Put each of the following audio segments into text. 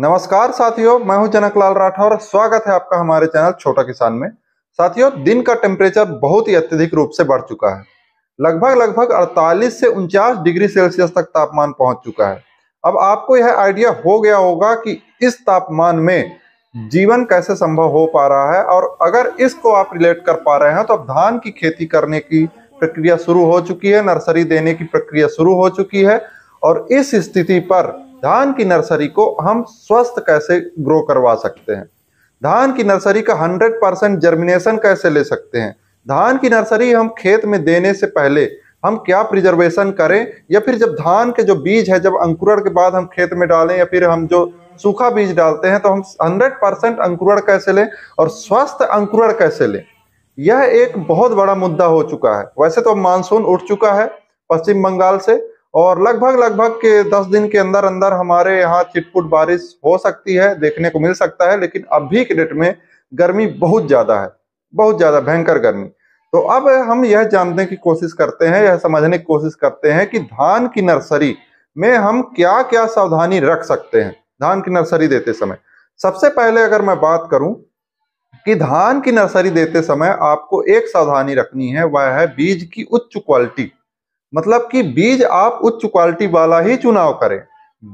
नमस्कार साथियों मैं हूं जनकलाल राठौर स्वागत है आपका हमारे चैनल छोटा किसान में साथियों दिन का टेम्परेचर बहुत ही अत्यधिक रूप से बढ़ चुका है लगभग लगभग 48 से उनचास डिग्री सेल्सियस तक तापमान पहुंच चुका है अब आपको यह आइडिया हो गया होगा कि इस तापमान में जीवन कैसे संभव हो पा रहा है और अगर इसको आप रिलेट कर पा रहे हैं तो अब धान की खेती करने की प्रक्रिया शुरू हो चुकी है नर्सरी देने की प्रक्रिया शुरू हो चुकी है और इस स्थिति पर धान की नर्सरी को हम स्वस्थ कैसे ग्रो करवा सकते हैं धान की नर्सरी का 100 परसेंट जर्मिनेशन कैसे ले सकते हैं धान की नर्सरी हम खेत में देने से पहले हम क्या प्रिजर्वेशन करें या फिर जब धान के जो बीज है जब अंकुरण के बाद हम खेत में डालें या फिर हम जो सूखा बीज डालते हैं तो हम 100 परसेंट अंकुरण कैसे लें और स्वस्थ अंकुरण कैसे लें यह एक बहुत बड़ा मुद्दा हो चुका है वैसे तो अब मानसून उठ चुका है पश्चिम बंगाल से और लगभग लगभग के दस दिन के अंदर अंदर हमारे यहाँ छिटपुट बारिश हो सकती है देखने को मिल सकता है लेकिन अभी के डेट में गर्मी बहुत ज़्यादा है बहुत ज़्यादा भयंकर गर्मी तो अब हम यह जानने की कोशिश करते हैं यह समझने की कोशिश करते हैं कि धान की नर्सरी में हम क्या क्या सावधानी रख सकते हैं धान की नर्सरी देते समय सबसे पहले अगर मैं बात करूं कि धान की नर्सरी देते समय आपको एक सावधानी रखनी है वह है बीज की उच्च क्वालिटी मतलब कि बीज आप उच्च क्वालिटी वाला ही चुनाव करें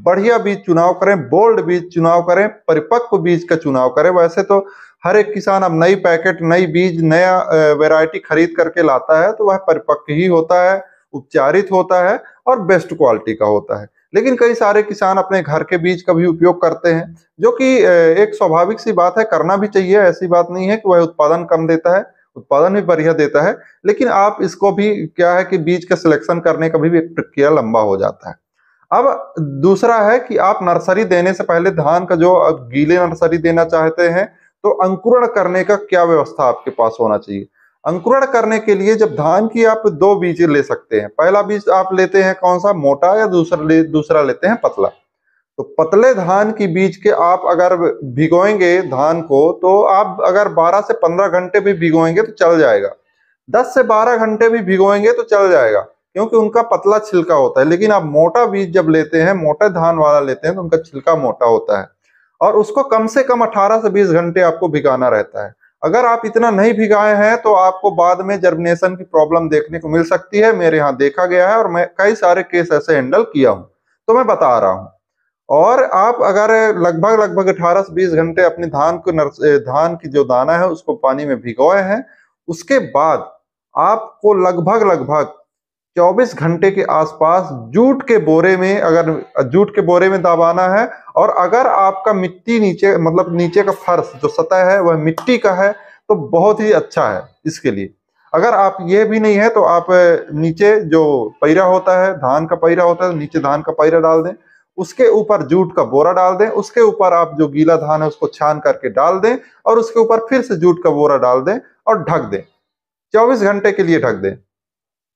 बढ़िया बीज चुनाव करें बोल्ड बीज चुनाव करें परिपक्व बीज का चुनाव करें वैसे तो हर एक किसान अब नई पैकेट नई बीज नया वैरायटी खरीद करके लाता है तो वह परिपक्व ही होता है उपचारित होता है और बेस्ट क्वालिटी का होता है लेकिन कई सारे किसान अपने घर के बीज का भी उपयोग करते हैं जो कि एक स्वाभाविक सी बात है करना भी चाहिए ऐसी बात नहीं है कि वह उत्पादन कम देता है उत्पादन भी बढ़िया देता है लेकिन आप इसको भी क्या है कि बीज का सिलेक्शन करने का भी, एक प्रक्रिया लंबा हो जाता है अब दूसरा है कि आप नर्सरी देने से पहले धान का जो गीले नर्सरी देना चाहते हैं तो अंकुरण करने का क्या व्यवस्था आपके पास होना चाहिए अंकुरण करने के लिए जब धान की आप दो बीज ले सकते हैं पहला बीज आप लेते हैं कौन सा मोटा या दूसरा ले दूसरा लेते हैं पतला तो पतले धान की बीज के आप अगर भिगोएंगे धान को तो आप अगर 12 से 15 घंटे भी भिगोएंगे तो चल जाएगा 10 से 12 घंटे भी भिगोएंगे तो चल जाएगा क्योंकि उनका पतला छिलका होता है लेकिन आप मोटा बीज जब लेते हैं मोटे धान वाला लेते हैं तो उनका छिलका मोटा होता है और उसको कम से कम 18 से 20 घंटे आपको भिगाना रहता है अगर आप इतना नहीं भिगाए हैं तो आपको बाद में जर्मिनेशन की प्रॉब्लम देखने को मिल सकती है मेरे यहाँ देखा गया है और मैं कई सारे केस ऐसे हैंडल किया हूँ तो मैं बता रहा हूँ और आप अगर लगभग लगभग अठारह से बीस घंटे अपने धान को नर्स धान की जो दाना है उसको पानी में भिगोए हैं उसके बाद आपको लगभग लगभग 24 घंटे के आसपास जूट के बोरे में अगर जूट के बोरे में दबाना है और अगर आपका मिट्टी नीचे मतलब नीचे का फर्श जो सतह है वह मिट्टी का है तो बहुत ही अच्छा है इसके लिए अगर आप ये भी नहीं है तो आप नीचे जो पैरा होता है धान का पैरा होता है नीचे धान का पैरा डाल दें उसके ऊपर जूट का बोरा डाल दें उसके ऊपर आप जो गीला धान है उसको छान करके डाल दें और उसके ऊपर फिर से जूट का बोरा डाल दें और ढक दें 24 घंटे के लिए ढक दें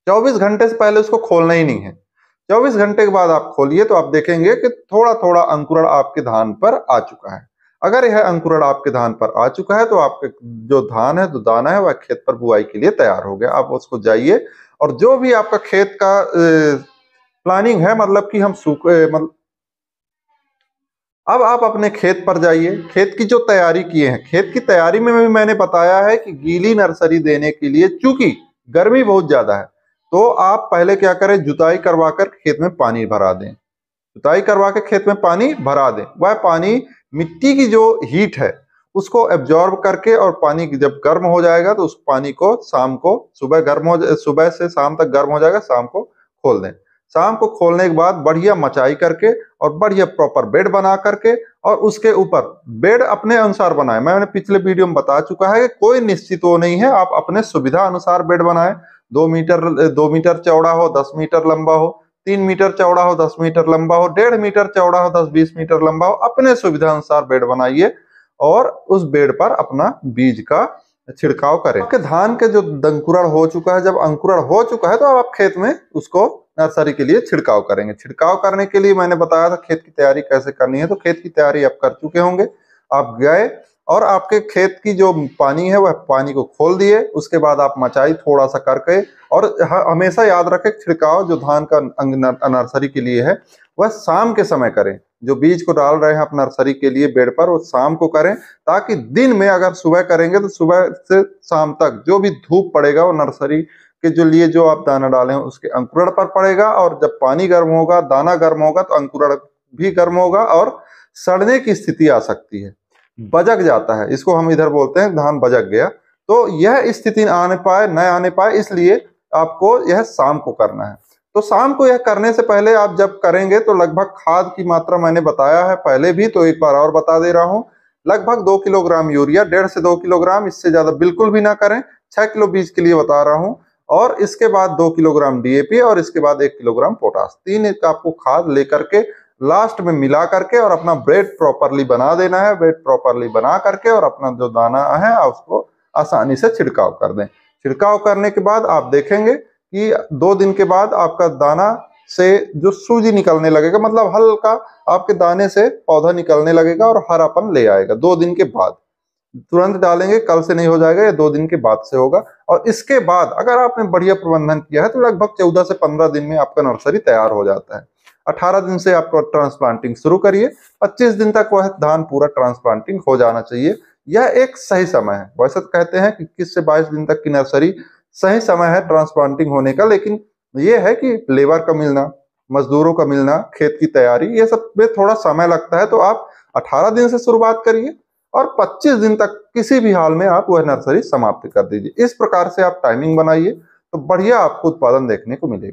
24 घंटे से पहले उसको खोलना ही नहीं है 24 घंटे के बाद आप खोलिए तो आप देखेंगे कि थोड़ा थोड़ा अंकुरण आपके धान पर आ चुका है अगर यह अंकुरण आपके धान पर आ चुका है तो आपके जो धान है जो दाना है वह खेत पर बुआई के लिए तैयार हो गया आप उसको जाइए और जो भी आपका खेत का प्लानिंग है मतलब कि हम सूखे मतलब अब आप अपने खेत पर जाइए खेत की जो तैयारी किए हैं खेत की तैयारी में भी मैंने बताया है कि गीली नर्सरी देने के लिए चूंकि गर्मी बहुत ज्यादा है तो आप पहले क्या करें जुताई करवा कर खेत में पानी भरा दें जुताई करवा के खेत में पानी भरा दें वह पानी मिट्टी की जो हीट है उसको एब्जॉर्ब करके और पानी जब गर्म हो जाएगा तो उस पानी को शाम को सुबह गर्म हो सुबह से शाम तक गर्म हो जाएगा शाम को खोल दें शाम को खोलने के बाद बढ़िया मचाई करके और बढ़िया प्रॉपर बेड बना करके और उसके ऊपर बेड अपने अनुसार बनाए मैंने पिछले वीडियो में बता चुका है कि कोई निश्चित वो नहीं है आप अपने सुविधा अनुसार बेड बनाए दो मीटर दो मीटर चौड़ा हो दस मीटर लंबा हो तीन मीटर चौड़ा हो दस मीटर लंबा हो डेढ़ मीटर चौड़ा हो दस बीस मीटर लंबा हो अपने सुविधा अनुसार बेड बनाइए और उस बेड पर अपना बीज का छिड़काव करें धान के जो अंकुरण हो चुका है जब अंकुरण हो चुका है तो आप खेत में उसको नर्सरी के लिए छिड़काव करेंगे छिड़काव करने के लिए मैंने बताया था खेत की तैयारी कैसे करनी है तो खेत की तैयारी आप कर चुके होंगे आप गए और आपके खेत की जो पानी है वह पानी को खोल दिए उसके बाद आप मचाई थोड़ा सा करके और हमेशा याद रखें छिड़काव जो धान का नर्सरी के लिए है वह शाम के समय करें जो बीज को डाल रहे हैं आप नर्सरी के लिए बेड पर वो शाम को करें ताकि दिन में अगर सुबह करेंगे तो सुबह से शाम तक जो भी धूप पड़ेगा वो नर्सरी के जो लिए जो आप दाना डालें उसके अंकुरण पर पड़ेगा और जब पानी गर्म होगा दाना गर्म होगा तो अंकुरण भी गर्म होगा और सड़ने की स्थिति आ सकती है हम्म। बजक जाता है इसको हम इधर बोलते हैं धान बजक गया तो यह स्थिति आने पाए न आने पाए इसलिए आपको यह शाम को करना है तो शाम को यह करने से पहले आप जब करेंगे तो लगभग खाद की मात्रा मैंने बताया है पहले भी तो एक बार और बता दे रहा हूं लगभग दो किलोग्राम यूरिया डेढ़ से दो किलोग्राम इससे ज्यादा बिल्कुल भी ना करें छह किलो बीज के लिए बता रहा हूं और इसके बाद दो किलोग्राम डीएपी और इसके बाद एक किलोग्राम पोटास तीन आपको खाद लेकर के लास्ट में मिला करके और अपना ब्रेड प्रॉपरली बना देना है ब्रेड प्रॉपरली बना करके और अपना जो दाना है उसको आसानी से छिड़काव कर दें छिड़काव करने के बाद आप देखेंगे कि दो दिन के बाद आपका दाना से जो सूजी निकलने लगेगा मतलब हल्का आपके दाने से पौधा निकलने लगेगा और हरापन ले आएगा दो दिन के बाद तुरंत डालेंगे कल से नहीं हो जाएगा या दो दिन के बाद से होगा और इसके बाद अगर आपने बढ़िया प्रबंधन किया है तो लगभग चौदह से पंद्रह दिन में आपका नर्सरी तैयार हो जाता है अठारह दिन से आप ट्रांसप्लांटिंग शुरू करिए पच्चीस दिन तक वह धान पूरा ट्रांसप्लांटिंग हो जाना चाहिए यह एक सही समय है वैसे तो कहते हैं कि इक्कीस से बाईस दिन तक की नर्सरी सही समय है ट्रांसप्लांटिंग होने का लेकिन यह है कि लेबर का मिलना मजदूरों का मिलना खेत की तैयारी यह सब में थोड़ा समय लगता है तो आप 18 दिन से शुरुआत करिए और 25 दिन तक किसी भी हाल में आप वह नर्सरी समाप्त कर दीजिए इस प्रकार से आप टाइमिंग बनाइए तो बढ़िया आपको उत्पादन देखने को मिलेगा